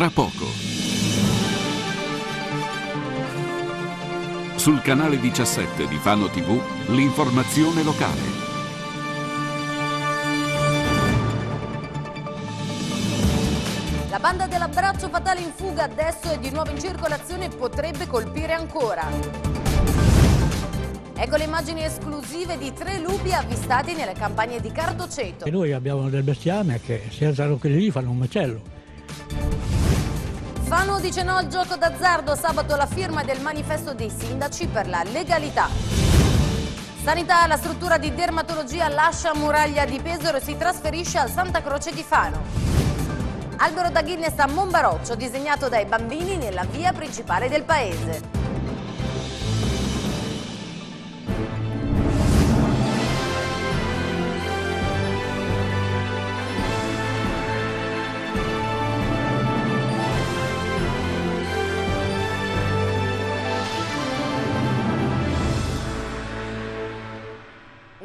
Fra poco. Sul canale 17 di Fano TV, l'informazione locale. La banda dell'abbraccio fatale in fuga adesso è di nuovo in circolazione e potrebbe colpire ancora. Ecco le immagini esclusive di tre lupi avvistati nelle campagne di Cardoceto. E noi abbiamo del bestiame che si alzano quelli lì fanno un macello Alfano dice no al gioco d'azzardo, sabato la firma del manifesto dei sindaci per la legalità. Sanità, la struttura di dermatologia lascia Muraglia di Pesaro e si trasferisce al Santa Croce di Fano. Albero da Guinness a Monbaroccio, disegnato dai bambini nella via principale del paese.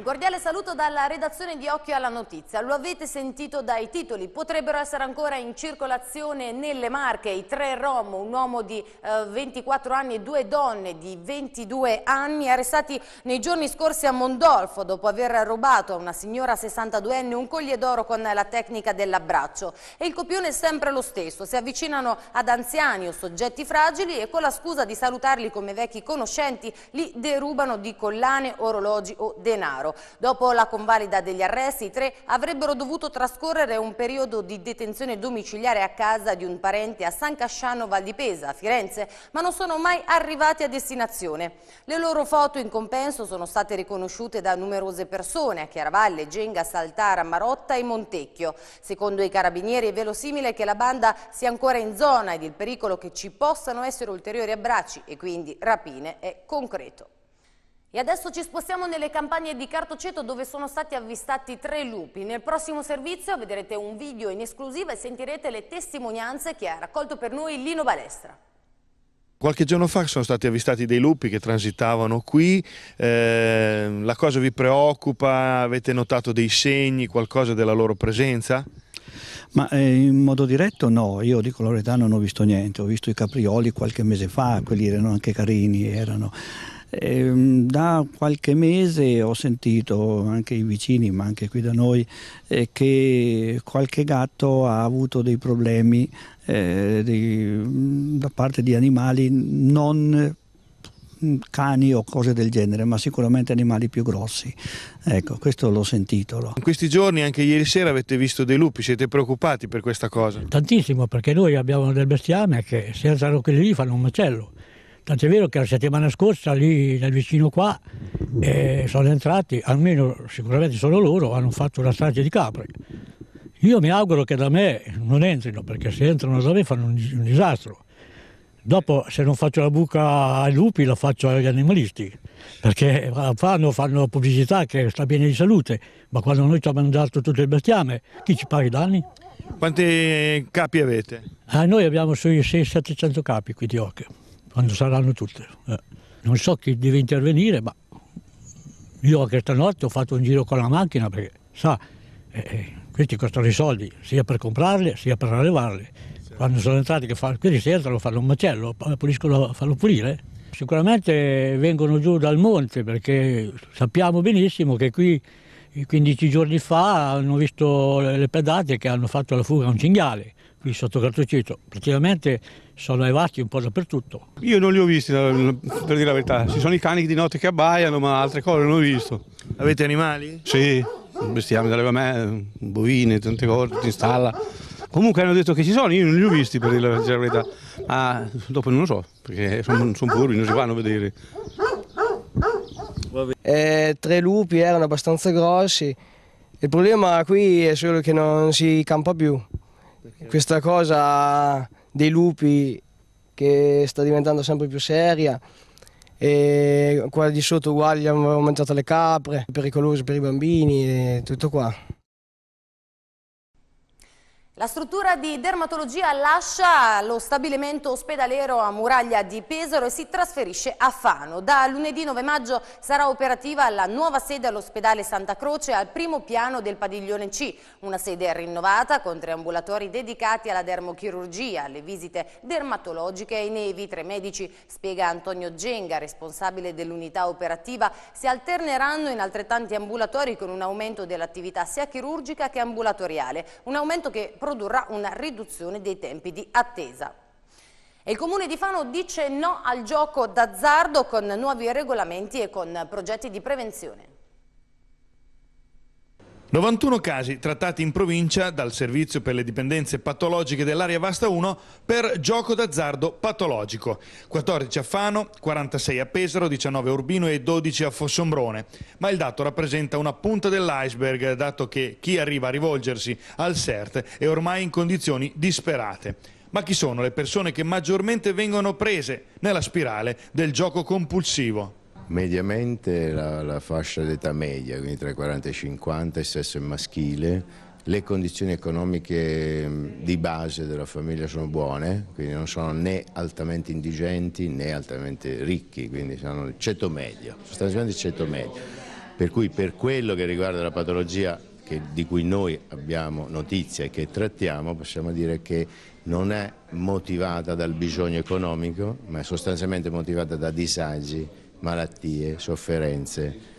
Cordiale saluto dalla redazione di Occhio alla Notizia. Lo avete sentito dai titoli. Potrebbero essere ancora in circolazione nelle Marche i tre Rom, un uomo di eh, 24 anni e due donne di 22 anni, arrestati nei giorni scorsi a Mondolfo dopo aver rubato a una signora 62enne un coglie d'oro con la tecnica dell'abbraccio. E il copione è sempre lo stesso. Si avvicinano ad anziani o soggetti fragili e con la scusa di salutarli come vecchi conoscenti li derubano di collane, orologi o denaro. Dopo la convalida degli arresti, i tre avrebbero dovuto trascorrere un periodo di detenzione domiciliare a casa di un parente a San Casciano Val di Pesa, a Firenze, ma non sono mai arrivati a destinazione. Le loro foto in compenso sono state riconosciute da numerose persone a Chiaravalle, Genga, Saltara, Marotta e Montecchio. Secondo i carabinieri è verosimile che la banda sia ancora in zona ed il pericolo che ci possano essere ulteriori abbracci e quindi rapine è concreto. E adesso ci spostiamo nelle campagne di Cartoceto dove sono stati avvistati tre lupi. Nel prossimo servizio vedrete un video in esclusiva e sentirete le testimonianze che ha raccolto per noi Lino Balestra. Qualche giorno fa sono stati avvistati dei lupi che transitavano qui, eh, la cosa vi preoccupa? Avete notato dei segni, qualcosa della loro presenza? Ma eh, in modo diretto no, io dico la verità non ho visto niente, ho visto i caprioli qualche mese fa, quelli erano anche carini, erano Ehm, da qualche mese ho sentito anche i vicini, ma anche qui da noi, eh, che qualche gatto ha avuto dei problemi eh, di, mm, da parte di animali non mm, cani o cose del genere, ma sicuramente animali più grossi. Ecco, questo l'ho sentito. In questi giorni, anche ieri sera, avete visto dei lupi, siete preoccupati per questa cosa? Tantissimo, perché noi abbiamo del bestiame che si alzano quelli lì fanno un macello. Tant'è vero che la settimana scorsa lì nel vicino qua eh, sono entrati, almeno sicuramente solo loro, hanno fatto una strage di capre. Io mi auguro che da me non entrino, perché se entrano da me fanno un, un disastro. Dopo se non faccio la buca ai lupi la faccio agli animalisti, perché fanno, fanno pubblicità che sta bene di salute, ma quando noi ci abbiamo mangiato tutto il bestiame, chi ci paga i danni? Quanti capi avete? Ah, noi abbiamo sui 600-700 capi qui di Occhio quando saranno tutte. Eh. Non so chi deve intervenire, ma io anche stanotte ho fatto un giro con la macchina perché, sa, eh, eh questi costano i soldi sia per comprarli sia per allevarli. Quando sono entrati, che fanno, quelli si entrano, fanno un macello, puliscono, fanno pulire. Sicuramente vengono giù dal monte perché sappiamo benissimo che qui 15 giorni fa hanno visto le pedate che hanno fatto la fuga a un cinghiale qui sotto Cartoceto. Praticamente sono arrivati un po' dappertutto. Io non li ho visti, per dire la verità. Ci sono i cani di notte che abbaiano, ma altre cose non ho visto. Avete animali? Sì, bestiame dalle me, bovine, tante cose, ti installa. Comunque hanno detto che ci sono, io non li ho visti per dire la verità. Ma dopo non lo so, perché sono, sono puri, non si vanno a vedere. E eh, tre lupi erano abbastanza grossi. Il problema qui è solo che non si campa più. Questa cosa dei lupi che sta diventando sempre più seria e qua di sotto uguali hanno mangiato le capre, pericolose per i bambini e tutto qua. La struttura di dermatologia lascia lo stabilimento ospedaliero a Muraglia di Pesaro e si trasferisce a Fano. Da lunedì 9 maggio sarà operativa la nuova sede all'ospedale Santa Croce al primo piano del padiglione C, una sede rinnovata con tre ambulatori dedicati alla dermochirurgia, alle visite dermatologiche e nei vitre medici, spiega Antonio Genga, responsabile dell'unità operativa, si alterneranno in altrettanti ambulatori con un aumento dell'attività sia chirurgica che ambulatoriale, un aumento che produrrà una riduzione dei tempi di attesa. E il Comune di Fano dice no al gioco d'azzardo con nuovi regolamenti e con progetti di prevenzione. 91 casi trattati in provincia dal Servizio per le dipendenze patologiche dell'area Vasta 1 per gioco d'azzardo patologico. 14 a Fano, 46 a Pesaro, 19 a Urbino e 12 a Fossombrone. Ma il dato rappresenta una punta dell'iceberg, dato che chi arriva a rivolgersi al CERT è ormai in condizioni disperate. Ma chi sono le persone che maggiormente vengono prese nella spirale del gioco compulsivo? Mediamente la, la fascia d'età media, quindi tra i 40 e i 50, il sesso è maschile, le condizioni economiche mm, di base della famiglia sono buone, quindi non sono né altamente indigenti né altamente ricchi, quindi sono il ceto medio, sostanzialmente il ceto medio. Per cui per quello che riguarda la patologia che, di cui noi abbiamo notizia e che trattiamo, possiamo dire che non è motivata dal bisogno economico, ma è sostanzialmente motivata da disagi malattie, sofferenze,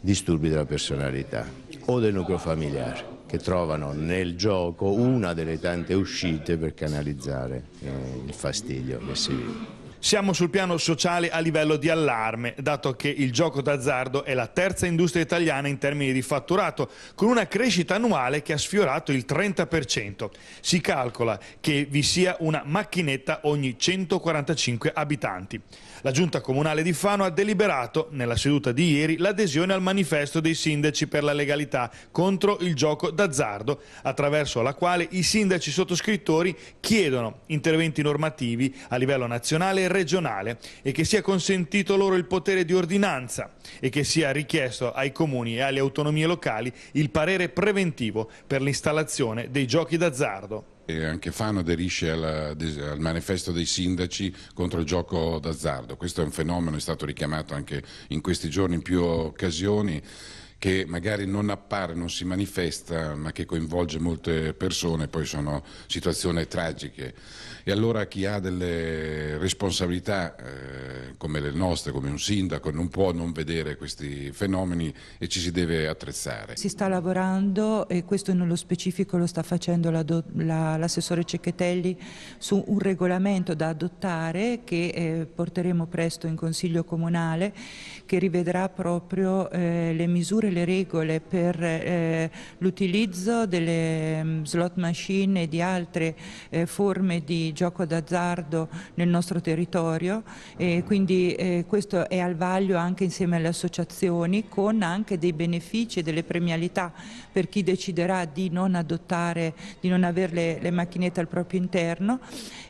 disturbi della personalità o del nucleo familiare che trovano nel gioco una delle tante uscite per canalizzare eh, il fastidio che si vive. Siamo sul piano sociale a livello di allarme, dato che il gioco d'azzardo è la terza industria italiana in termini di fatturato, con una crescita annuale che ha sfiorato il 30%. Si calcola che vi sia una macchinetta ogni 145 abitanti. La Giunta Comunale di Fano ha deliberato, nella seduta di ieri, l'adesione al manifesto dei sindaci per la legalità contro il gioco d'azzardo, attraverso la quale i sindaci sottoscrittori chiedono interventi normativi a livello nazionale e regionale e che sia consentito loro il potere di ordinanza e che sia richiesto ai comuni e alle autonomie locali il parere preventivo per l'installazione dei giochi d'azzardo. E anche Fano aderisce al, al, manifesto dei sindaci contro il gioco d'azzardo. Questo è un fenomeno, è stato richiamato anche in questi giorni in più occasioni che magari non appare, non si manifesta, ma che coinvolge molte persone, poi sono situazioni tragiche. E allora chi ha delle responsabilità eh, come le nostre, come un sindaco, non può non vedere questi fenomeni e ci si deve attrezzare. Si sta lavorando, e questo nello specifico lo sta facendo l'assessore la Cecchetelli, su un regolamento da adottare che eh, porteremo presto in Consiglio Comunale, che rivedrà proprio eh, le misure le regole per eh, l'utilizzo delle mm, slot machine e di altre eh, forme di gioco d'azzardo nel nostro territorio e quindi eh, questo è al vaglio anche insieme alle associazioni con anche dei benefici e delle premialità per chi deciderà di non adottare, di non avere le, le macchinette al proprio interno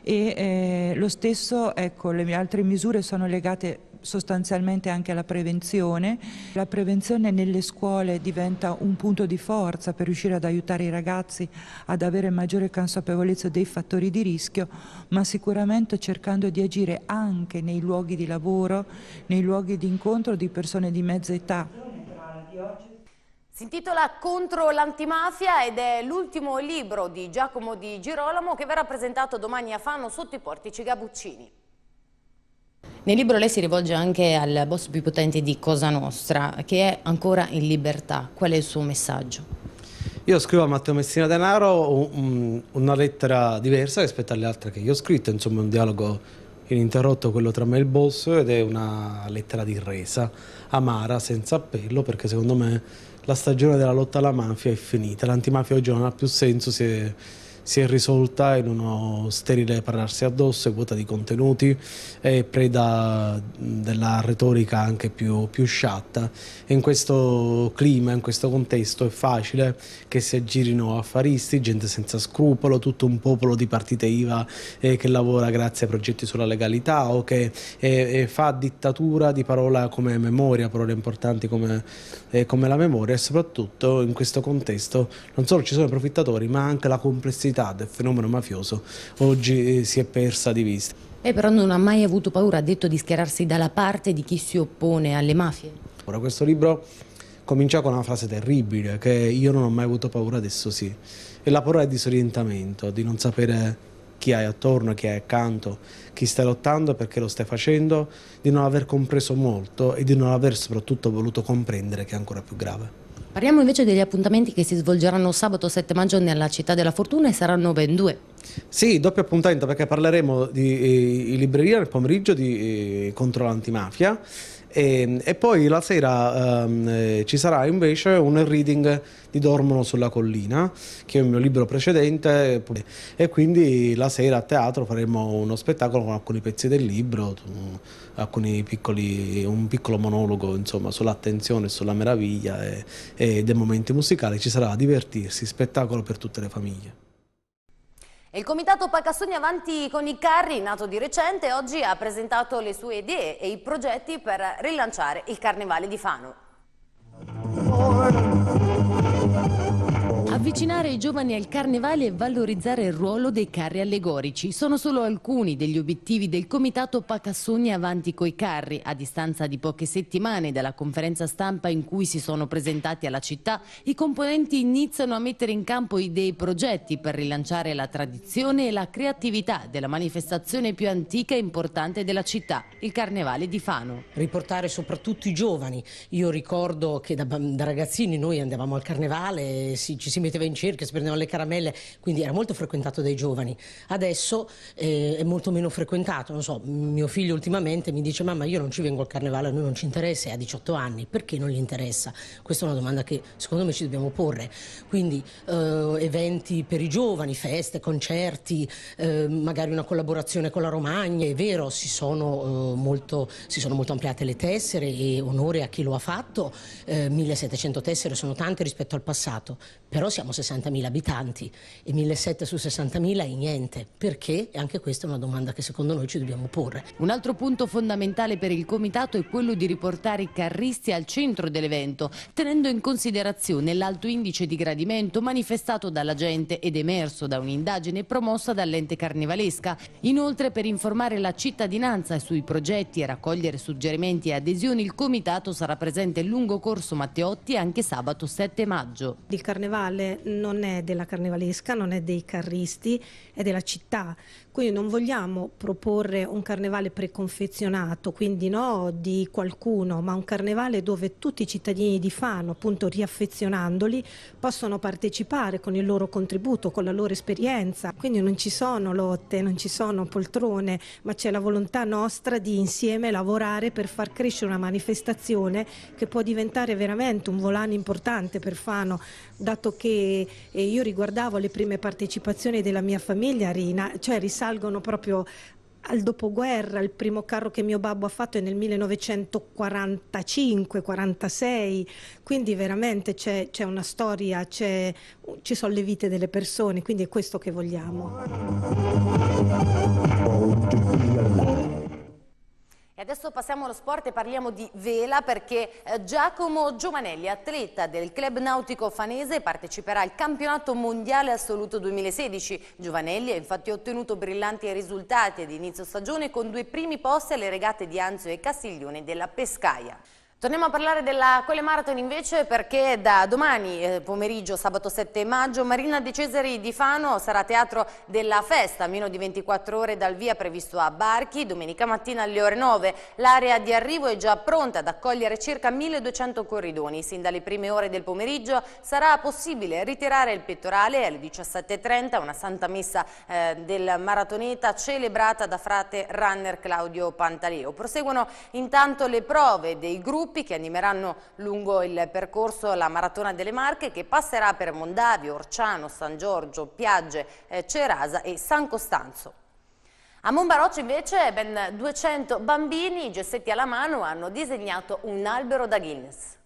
e eh, lo stesso ecco, le altre misure sono legate sostanzialmente anche alla prevenzione. La prevenzione nelle scuole diventa un punto di forza per riuscire ad aiutare i ragazzi ad avere maggiore consapevolezza dei fattori di rischio, ma sicuramente cercando di agire anche nei luoghi di lavoro, nei luoghi di incontro di persone di mezza età. Si intitola Contro l'antimafia ed è l'ultimo libro di Giacomo di Girolamo che verrà presentato domani a Fano sotto i portici Gabuccini. Nel libro lei si rivolge anche al boss più potente di Cosa Nostra, che è ancora in libertà. Qual è il suo messaggio? Io scrivo a Matteo Messina Denaro una lettera diversa rispetto alle altre che io ho scritto, insomma un dialogo ininterrotto quello tra me e il boss ed è una lettera di resa, amara, senza appello, perché secondo me la stagione della lotta alla mafia è finita, l'antimafia oggi non ha più senso, si è si è risolta in uno sterile pararsi addosso, è vuota di contenuti, e preda della retorica anche più, più sciatta. in questo clima, in questo contesto è facile che si aggirino affaristi, gente senza scrupolo, tutto un popolo di partite IVA eh, che lavora grazie a progetti sulla legalità o che eh, eh, fa dittatura di parola come memoria, parole importanti come, eh, come la memoria e soprattutto in questo contesto non solo ci sono i profittatori ma anche la complessità pericolosità del fenomeno mafioso oggi eh, si è persa di vista. E eh, però non ha mai avuto paura, ha detto, di schierarsi dalla parte di chi si oppone alle mafie? Ora questo libro comincia con una frase terribile, che io non ho mai avuto paura, adesso sì. E la paura è disorientamento, di non sapere chi hai attorno, chi hai accanto, chi stai lottando, perché lo stai facendo, di non aver compreso molto e di non aver soprattutto voluto comprendere che è ancora più grave. Parliamo invece degli appuntamenti che si svolgeranno sabato 7 maggio nella Città della Fortuna e saranno ben due. Sì, doppio appuntamento perché parleremo di, eh, libreria nel pomeriggio di, eh, contro l'antimafia e, ehm, e poi la sera um, ci sarà invece un reading di Dormono sulla collina, che è il mio libro precedente, e quindi la sera a teatro faremo uno spettacolo con alcuni pezzi del libro, piccoli, un piccolo monologo insomma, sull'attenzione, sulla meraviglia e, e dei momenti musicali. Ci sarà divertirsi, spettacolo per tutte le famiglie. Il comitato Pacassoni Avanti con i Carri, nato di recente, oggi ha presentato le sue idee e i progetti per rilanciare il Carnevale di Fano. Avvicinare i giovani al carnevale e valorizzare il ruolo dei carri allegorici sono solo alcuni degli obiettivi del comitato Pacassoni Avanti coi Carri, a distanza di poche settimane dalla conferenza stampa in cui si sono presentati alla città, i componenti iniziano a mettere in campo idee e progetti per rilanciare la tradizione e la creatività della manifestazione più antica e importante della città, il Carnevale di Fano. Riportare soprattutto i giovani. Io ricordo che da, da ragazzini noi andavamo al Carnevale, ci si metteva metteva in cerca, si prendeva le caramelle, quindi era molto frequentato dai giovani. Adesso eh, è molto meno frequentato, non so, mio figlio ultimamente mi dice mamma io non ci vengo al carnevale, a noi non ci interessa, è a 18 anni, perché non gli interessa? Questa è una domanda che secondo me ci dobbiamo porre. Quindi eh, eventi per i giovani, feste, concerti, eh, magari una collaborazione con la Romagna, è vero, si sono, eh, molto, si sono molto ampliate le tessere e onore a chi lo ha fatto, 1700 eh, tessere sono tante rispetto al passato, però siamo siamo 60.000 abitanti e 1.700 su 60.000 è niente. Perché? E anche questa è una domanda che secondo noi ci dobbiamo porre. Un altro punto fondamentale per il comitato è quello di riportare i carristi al centro dell'evento, tenendo in considerazione l'alto indice di gradimento manifestato dalla gente ed emerso da un'indagine promossa dall'ente carnevalesca. Inoltre per informare la cittadinanza sui progetti e raccogliere suggerimenti e adesioni il comitato sarà presente lungo corso Matteotti anche sabato 7 maggio. Il carnevale non è della carnevalesca, non è dei carristi, è della città. Quindi non vogliamo proporre un carnevale preconfezionato, quindi no di qualcuno, ma un carnevale dove tutti i cittadini di Fano, appunto riaffezionandoli, possono partecipare con il loro contributo, con la loro esperienza. Quindi non ci sono lotte, non ci sono poltrone, ma c'è la volontà nostra di insieme lavorare per far crescere una manifestazione che può diventare veramente un volano importante per Fano dato che eh, io riguardavo le prime partecipazioni della mia famiglia, a cioè risalgono proprio al dopoguerra, il primo carro che mio babbo ha fatto è nel 1945-46, quindi veramente c'è, una storia, ci sono le vite delle persone, quindi è questo che vogliamo passiamo allo sport e parliamo di vela perché eh, Giacomo Giovanelli, atleta del club nautico fanese, parteciperà al campionato mondiale assoluto 2016. Giovanelli ha infatti ottenuto brillanti risultati ad inizio stagione con due primi posti alle regate di Anzio e Castiglione della Pescaia. Torniamo a parlare della Quelle Marathon invece perché da domani eh, pomeriggio, sabato 7 maggio, Marina De Cesari di Fano sarà teatro della festa, meno di 24 ore dal via previsto a Barchi, domenica mattina alle ore 9. L'area di arrivo è già pronta ad accogliere circa 1200 corridoni. Sin dalle prime ore del pomeriggio sarà possibile ritirare il pettorale alle 17.30, una santa messa eh, del maratoneta celebrata da frate runner Claudio Pantaleo. Proseguono intanto le prove dei gruppi gruppi che animeranno lungo il percorso la Maratona delle Marche che passerà per Mondavio, Orciano, San Giorgio, Piagge, eh, Cerasa e San Costanzo. A Monbaroccio invece ben 200 bambini, gessetti alla mano, hanno disegnato un albero da Guinness.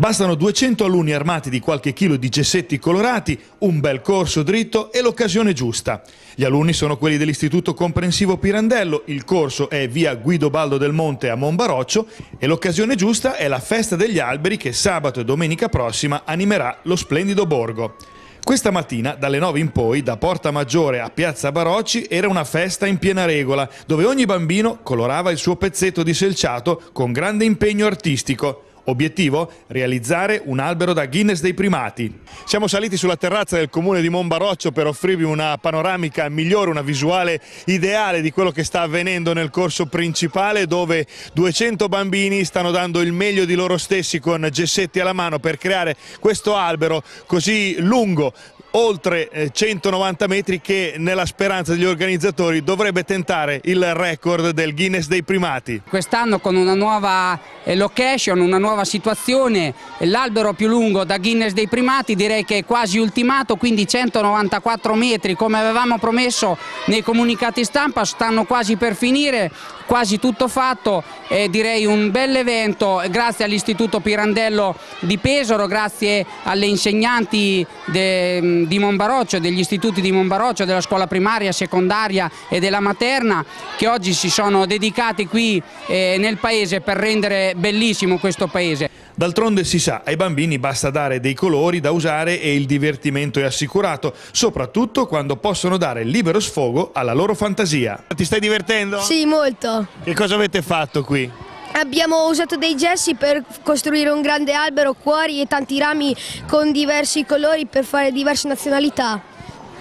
Bastano 200 alunni armati di qualche chilo di gessetti colorati, un bel corso dritto e l'occasione giusta. Gli alunni sono quelli dell'Istituto Comprensivo Pirandello, il corso è via Guido Baldo del Monte a Monbaroccio e l'occasione giusta è la Festa degli Alberi che sabato e domenica prossima animerà lo splendido borgo. Questa mattina, dalle 9 in poi, da Porta Maggiore a Piazza Barocci, era una festa in piena regola, dove ogni bambino colorava il suo pezzetto di selciato con grande impegno artistico. Obiettivo? Realizzare un albero da Guinness dei primati. Siamo saliti sulla terrazza del comune di Monbaroccio per offrirvi una panoramica migliore, una visuale ideale di quello che sta avvenendo nel corso principale dove 200 bambini stanno dando il meglio di loro stessi con gessetti alla mano per creare questo albero così lungo oltre 190 eh, metri che nella speranza degli organizzatori dovrebbe tentare il record del Guinness dei primati. Quest'anno con una nuova eh, location, una nuova situazione, l'albero più lungo da Guinness dei primati direi che è quasi ultimato, quindi 194 metri come avevamo promesso nei comunicati stampa, stanno quasi per finire, quasi tutto fatto, eh, direi un bel evento grazie all'Istituto Pirandello di Pesaro, grazie alle insegnanti de, mm, di Monbaroccio, degli istituti di Monbaroccio, della scuola primaria, secondaria e della materna che oggi si sono dedicati qui eh, nel paese per rendere bellissimo questo paese. D'altronde si sa, ai bambini basta dare dei colori da usare e il divertimento è assicurato, soprattutto quando possono dare libero sfogo alla loro fantasia. Ti stai divertendo? Sì, molto. Che cosa avete fatto qui? Abbiamo usato dei gessi per costruire un grande albero, cuori e tanti rami con diversi colori per fare diverse nazionalità.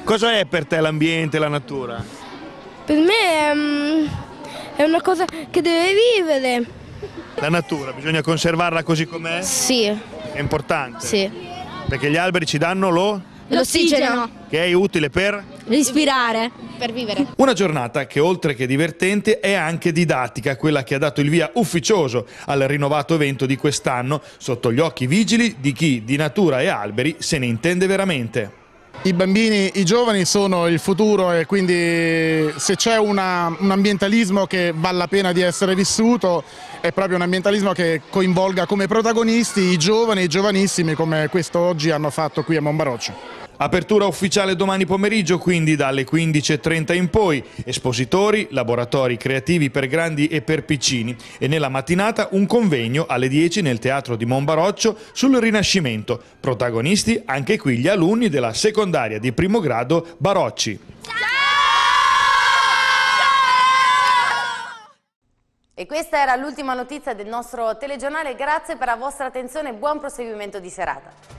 Cosa è per te l'ambiente, la natura? Per me è, ehm, è una cosa che deve vivere. La natura, bisogna conservarla così com'è? Sì. È importante? Sì. Perché gli alberi ci danno lo? L'ossigeno. Che è utile per? Respirare. Per vivere. Una giornata che oltre che divertente è anche didattica, quella che ha dato il via ufficioso al rinnovato evento di quest'anno, sotto gli occhi vigili di chi di natura e alberi se ne intende veramente. I bambini, i giovani sono il futuro e quindi se c'è un ambientalismo che vale la pena di essere vissuto è proprio un ambientalismo che coinvolga come protagonisti i giovani e i giovanissimi come questo oggi hanno fatto qui a Monbaroccio. Apertura ufficiale domani pomeriggio, quindi dalle 15.30 in poi. Espositori, laboratori creativi per grandi e per piccini. E nella mattinata un convegno alle 10 nel Teatro di Monbaroccio sul Rinascimento. Protagonisti anche qui gli alunni della secondaria di primo grado Barocci. E questa era l'ultima notizia del nostro telegiornale, grazie per la vostra attenzione e buon proseguimento di serata.